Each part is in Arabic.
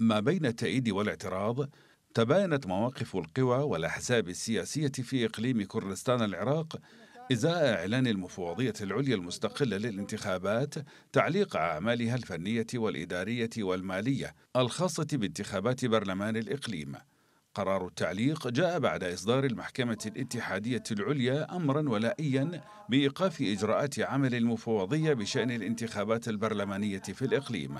ما بين التأييد والاعتراض تباينت مواقف القوى والأحزاب السياسية في إقليم كردستان العراق إزاء إعلان المفوضية العليا المستقلة للانتخابات تعليق أعمالها الفنية والإدارية والمالية الخاصة بانتخابات برلمان الإقليم قرار التعليق جاء بعد إصدار المحكمة الاتحادية العليا أمرا ولائيا بإيقاف إجراءات عمل المفوضية بشأن الانتخابات البرلمانية في الإقليم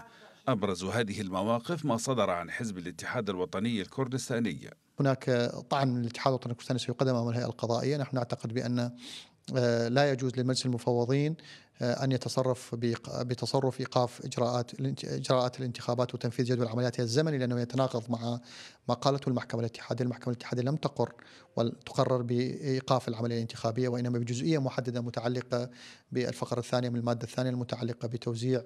أبرز هذه المواقف ما صدر عن حزب الاتحاد الوطني الكردستاني هناك طعن من الاتحاد الوطني الكردستاني سيقدم أمام الهيئة القضائية نحن نعتقد بأن آه، لا يجوز لمجلس المفوضين آه، ان يتصرف بتصرف ايقاف اجراءات اجراءات الانتخابات وتنفيذ جدول عملياتها الزمني لانه يتناقض مع ما قالته المحكمه الاتحاديه، المحكمه الاتحاديه لم تقر وتقرر بايقاف العمليه الانتخابيه وانما بجزئيه محدده متعلقه بالفقره الثانيه من الماده الثانيه المتعلقه بتوزيع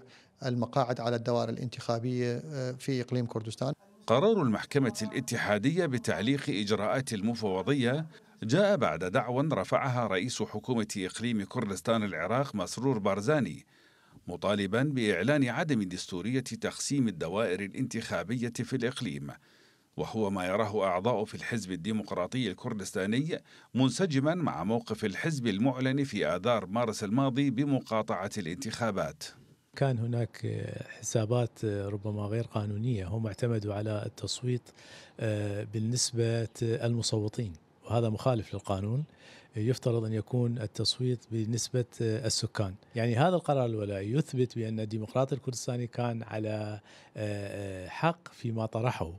المقاعد على الدوائر الانتخابيه آه، في اقليم كردستان. قرار المحكمه الاتحاديه بتعليق اجراءات المفوضيه جاء بعد دعوى رفعها رئيس حكومة إقليم كردستان العراق مسرور بارزاني مطالبا بإعلان عدم دستورية تقسيم الدوائر الانتخابية في الإقليم وهو ما يراه أعضاء في الحزب الديمقراطي الكردستاني منسجما مع موقف الحزب المعلن في آذار مارس الماضي بمقاطعة الانتخابات كان هناك حسابات آه، ربما غير قانونية هم اعتمدوا على التصويت آه، بالنسبة المصوتين وهذا مخالف للقانون يفترض ان يكون التصويت بنسبه آه، السكان، يعني هذا القرار الولائي يثبت بان الديمقراطي الكردستاني كان على آه، آه، حق فيما طرحه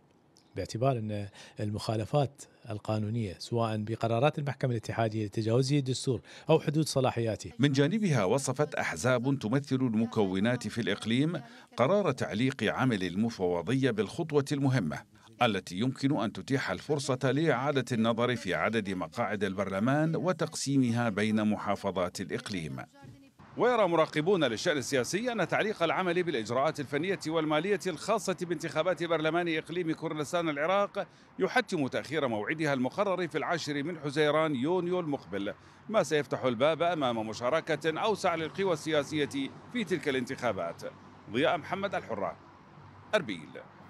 باعتبار ان المخالفات القانونيه سواء بقرارات المحكمه الاتحاديه لتجاوزه الدستور او حدود صلاحياته. من جانبها وصفت احزاب تمثل المكونات في الاقليم قرار تعليق عمل المفوضيه بالخطوه المهمه التي يمكن أن تتيح الفرصة لإعادة النظر في عدد مقاعد البرلمان وتقسيمها بين محافظات الإقليم ويرى مراقبون للشأن السياسي أن تعليق العمل بالإجراءات الفنية والمالية الخاصة بانتخابات برلمان إقليم كردستان العراق يحتم تأخير موعدها المقرر في العاشر من حزيران يونيو المقبل ما سيفتح الباب أمام مشاركة أوسع للقوى السياسية في تلك الانتخابات ضياء محمد الحرة أربيل